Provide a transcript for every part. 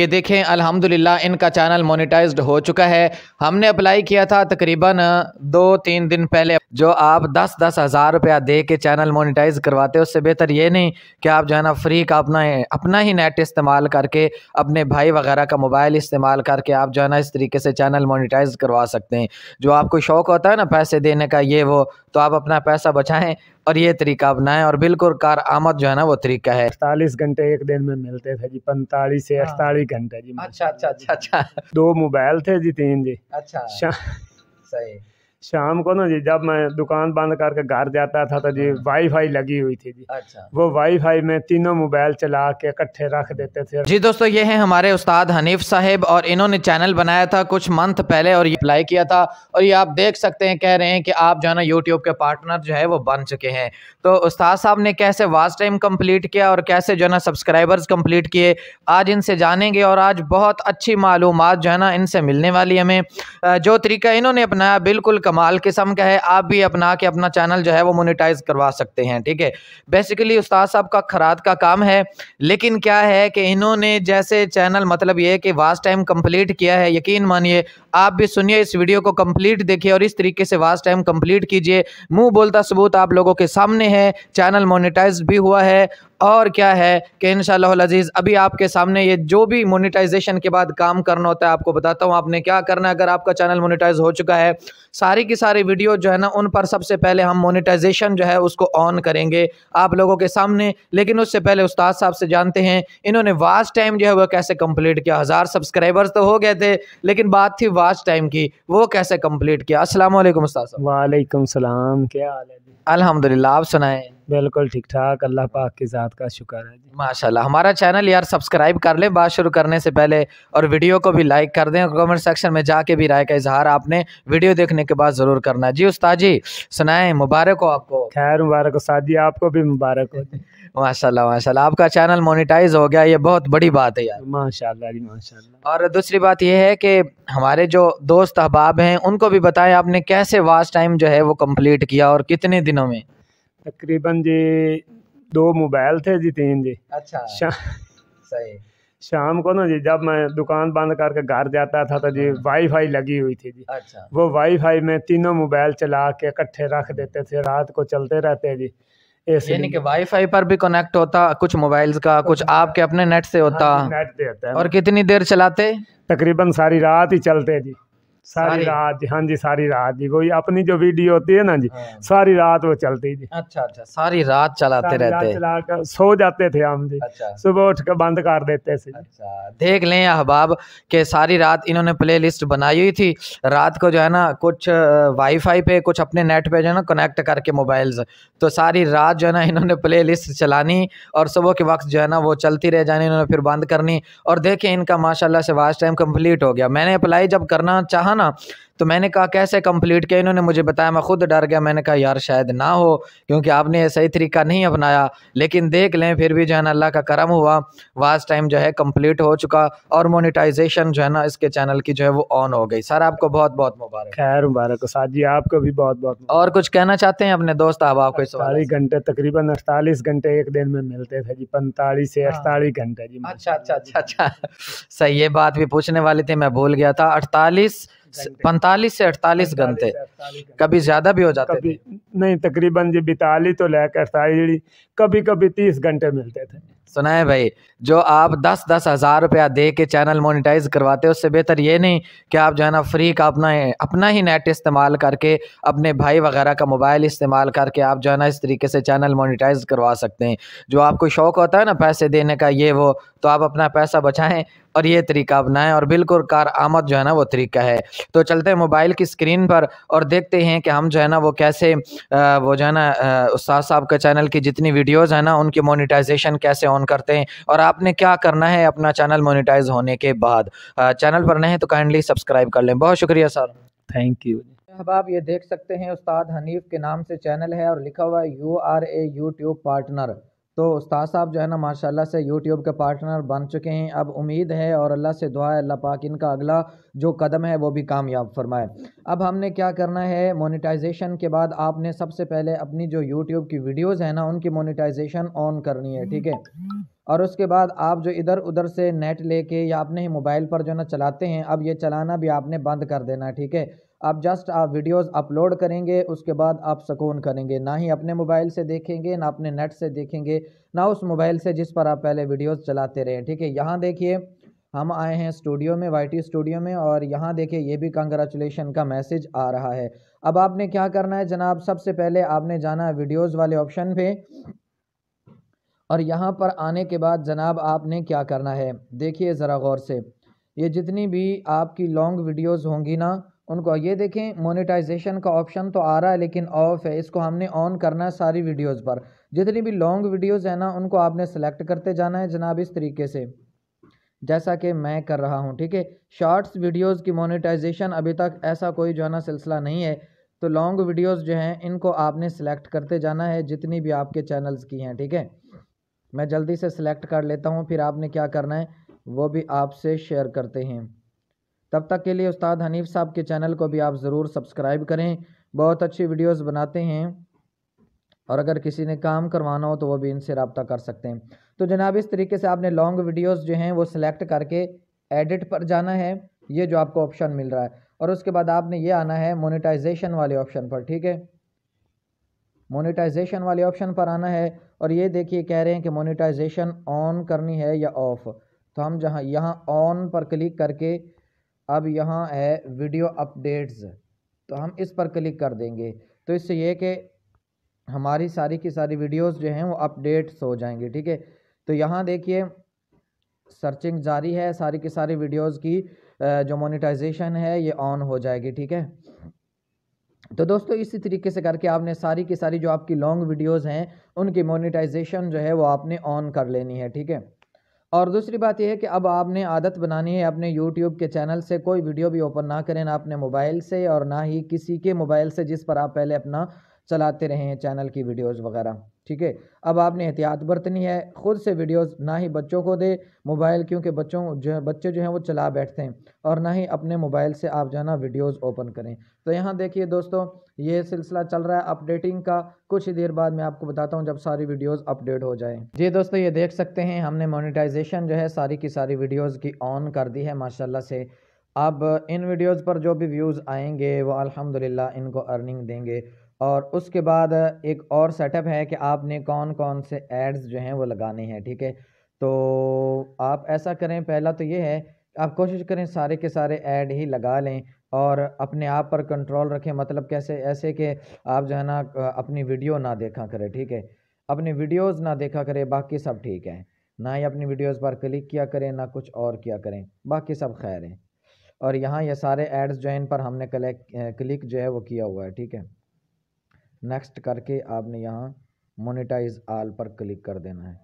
ये देखें अल्हम्दुलिल्लाह इनका चैनल मोनेटाइज्ड हो चुका है हमने अप्लाई किया था तकरीबन दो तीन दिन पहले जो आप दस दस हज़ार रुपया दे के चैनल मोनेटाइज करवाते उससे बेहतर ये नहीं कि आप जो है ना फ्री का अपना अपना ही नेट इस्तेमाल करके अपने भाई वगैरह का मोबाइल इस्तेमाल करके आप जो है ना इस तरीके से चैनल मोनिटाइज करवा सकते हैं जो आपको शौक़ होता है ना पैसे देने का ये वो तो आप अपना पैसा बचाएँ और ये तरीका अपनाए और बिल्कुल कार आमद जो है ना वो तरीका है अड़तालीस घंटे एक दिन में मिलते थे जी पैंतालीस से हाँ। अड़तालीस घंटे जी अच्छा अच्छा अच्छा अच्छा दो मोबाइल थे जी तीन जी अच्छा सही शाम को ना जी जब मैं दुकान बंद करके घर जाता था तो जी वाईफाई हाँ। लगी हुई थी जी अच्छा वो वाईफाई में तीनों मोबाइल चला के इकट्ठे रख देते थे जी दोस्तों ये हैं हमारे उस्ताद हनीफ साहब और इन्होंने चैनल बनाया था कुछ मंथ पहले और ये अप्लाई किया था और ये आप देख सकते हैं कह रहे हैं कि आप जो है ना यूट्यूब के पार्टनर जो है वो बन चुके हैं तो उस्ताद साहब ने कैसे वास्ट टाइम कम्प्लीट किया और कैसे जो है ना सब्सक्राइबर्स कम्प्लीट किए आज इनसे जानेंगे और आज बहुत अच्छी मालूम जो है ना इनसे मिलने वाली हमें जो तरीका इन्होंने अपनाया बिल्कुल कम कमाल किस्म का है आप भी अपना के अपना चैनल जो है वो मोनिटाइज करवा सकते हैं ठीक है बेसिकली उस्ताद साहब का खराद का काम है लेकिन क्या है कि इन्होंने जैसे चैनल मतलब ये कि वास्ट टाइम कंप्लीट किया है यकीन मानिए आप भी सुनिए इस वीडियो को कंप्लीट देखिए और इस तरीके से वास्ट टाइम कंप्लीट कीजिए मुंह बोलता सबूत आप लोगों के सामने है चैनल मोनिटाइज भी हुआ है और क्या है कि इन शजीज़ अभी आपके सामने ये जो भी मोनिटाइजेशन के बाद काम करना होता है आपको बताता हूँ आपने क्या करना है अगर आपका चैनल मोनिटाइज हो चुका है सारी की सारी वीडियो जो है ना उन पर सबसे पहले हम मोनिटाइजेशन जो है उसको ऑन करेंगे आप लोगों के सामने लेकिन उससे पहले उस्ताद साहब से जानते हैं इन्होंने वाच टाइम जो है वह कैसे कम्प्लीट किया हज़ार सब्सक्राइबर्स तो हो गए थे लेकिन बात थी वाच टाइम की वो कैसे कम्प्लीट किया असल उस्ताद साहब वालेकुम सलाम क्या हाल है अलहमदिल्ला आप सुनाएं बिल्कुल ठीक ठाक अल्लाह पाक के ज़ात का शुक्र है जी माशाल्लाह हमारा चैनल यार सब्सक्राइब कर लें बात शुरू करने से पहले और वीडियो को भी लाइक कर दें और कमेंट सेक्शन में जाके भी राय का इजहार आपने वीडियो देखने के बाद ज़रूर करना जी उस्ताद जी सुनाए मुबारक हो आपको खैर मुबारक उस्ताद जी आपको भी मुबारक हो माशाल्लाह माशाल्लाह आपका चैनल मोनिटाइज हो गया ये बहुत बड़ी बात है यार माशाल्लाह जी माशाल्लाह और दूसरी बात ये है कि हमारे जो दोस्त अहबाब हैं उनको भी बताएं आपने कैसे वास्ट टाइम जो है वो कंप्लीट किया और कितने दिनों में तकरीबन जी दो मोबाइल थे जी तीन जी अच्छा शा... सही शाम को ना जी जब मैं दुकान बंद करके घर जाता था तो जी वाईफाई हाँ। लगी हुई थी जी अच्छा वो वाईफाई में तीनों मोबाइल चला के इकट्ठे रख देते थे रात को चलते रहते जी यानी कि वाईफाई पर भी कनेक्ट होता कुछ मोबाइल्स का कुछ हाँ। आपके अपने नेट से होता हाँ, नेट देता है और कितनी देर चलाते तकरीबन सारी रात ही चलते जी सारी रात जी हाँ जी सारी रात जी कोई अपनी जो वीडियो होती है ना जी हाँ। सारी रात वो चलती जी अच्छा अच्छा सारी रात चलाते सारी रहते चला कर सो जाते थे हम जी अच्छा। सुबह उठ कर बंद कर देते थे अच्छा देख लें अहबाब के सारी रात इन्होंने प्लेलिस्ट बनाई हुई थी रात को जो है ना कुछ वाईफाई पे कुछ अपने नेट पे जो है ना कनेक्ट करके मोबाइल तो सारी रात जो है ना इन्होंने प्ले चलानी और सुबह के वक्त जो है ना वो चलती रह जानी इन्होंने फिर बंद करनी और देखे इनका माशाला से वास्ट टाइम कम्प्लीट हो गया मैंने अप्लाई जब करना चाह था ना तो मैंने कहा कैसे कंप्लीट किया इन्होंने मुझे बताया मैं खुद डर गया मैंने कहा यार शायद ना हो क्योंकि आपने ये सही तरीका नहीं अपनाया लेकिन देख लें फिर भी जो है ना अल्लाह का करम हुआ वास्ट टाइम जो है कंप्लीट हो चुका और मोनिटाइजेशन जो है ना इसके चैनल की जो है वो ऑन हो गई सर आपको बहुत बहुत मुबारक खैर मुबारक साथ जी आपको भी बहुत बहुत और कुछ कहना चाहते हैं अपने दोस्त अब आपको अड़तालीस घंटे तकरीबन अड़तालीस घंटे एक दिन में मिलते थे जी पैंतालीस से हाँ। अड़तालीस घंटे जी अच्छा अच्छा, अच्छा अच्छा अच्छा सही ये बात भी पूछने वाली थी मैं भूल गया था अड़तालीस पैंतालीस से अड़तालीस घंटे कभी ज़्यादा भी हो जाते कभी नहीं तकरीबन जी बितालीस तो लैके अड़तालीस कभी कभी तीस घंटे मिलते थे सुनाए भाई जो आप दस दस हज़ार रुपया दे के चैनल मोनिटाइज़ करवाते हो उससे बेहतर ये नहीं कि आप जो है ना फ्री का अपना अपना ही नेट इस्तेमाल करके अपने भाई वगैरह का मोबाइल इस्तेमाल करके आप जो है ना इस तरीके से चैनल मोनिटाइज़ करवा सकते हैं जो आपको शौक़ होता है ना पैसे देने का ये वो तो आप अपना पैसा बचाएँ और ये तरीका अपनाएं और बिल्कुल कार आमद जो है ना वो तरीका है तो चलते हैं मोबाइल की स्क्रीन पर और देखते हैं कि हम जो है ना वो कैसे वो जो है ना उस्ताद साहब के चैनल की जितनी वीडियोज़ हैं ना उनकी मोनिटाइजेशन कैसे ऑन करते हैं और आपने क्या करना है अपना चैनल मोनिटाइज होने के बाद चैनल पर नहीं तो काइंडली सब्सक्राइब कर लें बहुत शुक्रिया सर थैंक यू अब आप ये देख सकते हैं उस्ताद हनीफ के नाम से चैनल है और लिखा हुआ you are a YouTube partner तो उस्ताद साहब जो है ना माशाल्लाह से यूट्यूब के पार्टनर बन चुके हैं अब उम्मीद है और अल्लाह से दुआ है अल्लाह पाक इनका अगला जो कदम है वो भी कामयाब फरमाए अब हमने क्या करना है मोनेटाइजेशन के बाद आपने सबसे पहले अपनी जो यूट्यूब की वीडियोज़ हैं ना उनकी मोनेटाइजेशन ऑन करनी है ठीक है और उसके बाद आप जो इधर उधर से नेट लेके या अपने ही मोबाइल पर जो ना चलाते हैं अब ये चलाना भी आपने बंद कर देना ठीक है आप जस्ट आप वीडियोस अपलोड करेंगे उसके बाद आप सुकून करेंगे ना ही अपने मोबाइल से देखेंगे ना अपने नेट से देखेंगे ना उस मोबाइल से जिस पर आप पहले वीडियोस चलाते रहे ठीक है यहाँ देखिए हम आए हैं स्टूडियो में वाई स्टूडियो में और यहाँ देखिए ये भी कंग्रेचुलेशन का मैसेज आ रहा है अब आपने क्या करना है जनाब सबसे पहले आपने जाना है वीडियोज़ वाले ऑप्शन पर और यहाँ पर आने के बाद जनाब आपने क्या करना है देखिए ज़रा गौर से ये जितनी भी आपकी लॉन्ग वीडियोस होंगी ना उनको ये देखें मोनेटाइजेशन का ऑप्शन तो आ रहा है लेकिन ऑफ है इसको हमने ऑन करना है सारी वीडियोस पर जितनी भी लॉन्ग वीडियोस है ना उनको आपने सेलेक्ट करते जाना है जनाब इस तरीके से जैसा कि मैं कर रहा हूँ ठीक है शॉर्ट्स वीडियोज़ की मोनिटाइजेशन अभी तक ऐसा कोई जो है ना सिलसिला नहीं है तो लॉन्ग वीडियोज़ जो हैं इनको आपने सेलेक्ट करते जाना है जितनी भी आपके चैनल्स की हैं ठीक है थीके? मैं जल्दी से सिलेक्ट कर लेता हूँ फिर आपने क्या करना है वो भी आपसे शेयर करते हैं तब तक के लिए उस्ताद हनीफ साहब के चैनल को भी आप ज़रूर सब्सक्राइब करें बहुत अच्छी वीडियोस बनाते हैं और अगर किसी ने काम करवाना हो तो वो भी इनसे रबता कर सकते हैं तो जनाब इस तरीके से आपने लॉन्ग वीडियोस जो हैं वो सिलेक्ट करके एडिट पर जाना है ये जो आपको ऑप्शन मिल रहा है और उसके बाद आपने ये आना है मोनेटाइजेशन वाले ऑप्शन पर ठीक है मोनेटाइजेशन वाले ऑप्शन पर आना है और ये देखिए कह रहे हैं कि मोनेटाइजेशन ऑन करनी है या ऑफ़ तो हम जहाँ यहाँ ऑन पर क्लिक करके अब यहाँ है वीडियो अपडेट्स तो हम इस पर क्लिक कर देंगे तो इससे यह कि हमारी सारी की सारी वीडियोस जो हैं वो अपडेट्स हो जाएंगी ठीक है तो यहाँ देखिए सर्चिंग जारी है सारी की सारी वीडियोस की जो मोनेटाइजेशन है ये ऑन हो जाएगी ठीक है तो दोस्तों इसी तरीके से करके आपने सारी की सारी जो आपकी लॉन्ग वीडियोस हैं उनकी मोनेटाइजेशन जो है वो आपने ऑन कर लेनी है ठीक है और दूसरी बात यह है कि अब आपने आदत बनानी है अपने यूट्यूब के चैनल से कोई वीडियो भी ओपन ना करें ना अपने मोबाइल से और ना ही किसी के मोबाइल से जिस पर आप पहले अपना चलाते रहें चैनल की वीडियोज़ वगैरह ठीक है अब आपने एहतियात बरतनी है ख़ुद से वीडियोस ना ही बच्चों को दे मोबाइल क्योंकि बच्चों जो है बच्चे जो हैं वो चला बैठते हैं और ना ही अपने मोबाइल से आप जाना वीडियोस वीडियोज़ ओपन करें तो यहाँ देखिए दोस्तों ये सिलसिला चल रहा है अपडेटिंग का कुछ ही देर बाद मैं आपको बताता हूँ जब सारी वीडियोस अपडेट हो जाए जी दोस्तों ये देख सकते हैं हमने मोनिटाइजेशन जो है सारी की सारी वीडियोज़ की ऑन कर दी है माशाला से अब इन वीडियोज़ पर जो भी व्यूज़ आएँगे वो अलहमदिल्ला इनको अर्निंग देंगे और उसके बाद एक और सेटअप है कि आपने कौन कौन से एड्स जो हैं वो लगाने हैं ठीक है तो आप ऐसा करें पहला तो ये है आप कोशिश करें सारे के सारे ऐड ही लगा लें और अपने आप पर कंट्रोल रखें मतलब कैसे ऐसे कि आप जो है ना अपनी वीडियो ना देखा करें ठीक है अपनी वीडियोस ना देखा करें बाकी सब ठीक है ना ही अपनी वीडियोस पर क्लिक किया करें ना कुछ और किया करें बाकी सब खैर है और यहाँ ये सारे एड्स जो है इन पर हमने क्लिक जो है वो किया हुआ है ठीक है नेक्स्ट करके आपने यहाँ मोनेटाइज आल पर क्लिक कर देना है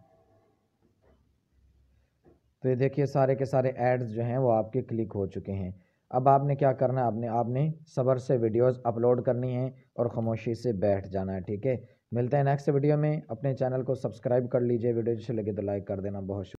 तो ये देखिए सारे के सारे एड्स जो हैं वो आपके क्लिक हो चुके हैं अब आपने क्या करना है आपने आपने सबर से वीडियोस अपलोड करनी है और खामोशी से बैठ जाना है ठीक है मिलते हैं नेक्स्ट वीडियो में अपने चैनल को सब्सक्राइब कर लीजिए वीडियो अच्छी लगे तो लाइक कर देना बहुत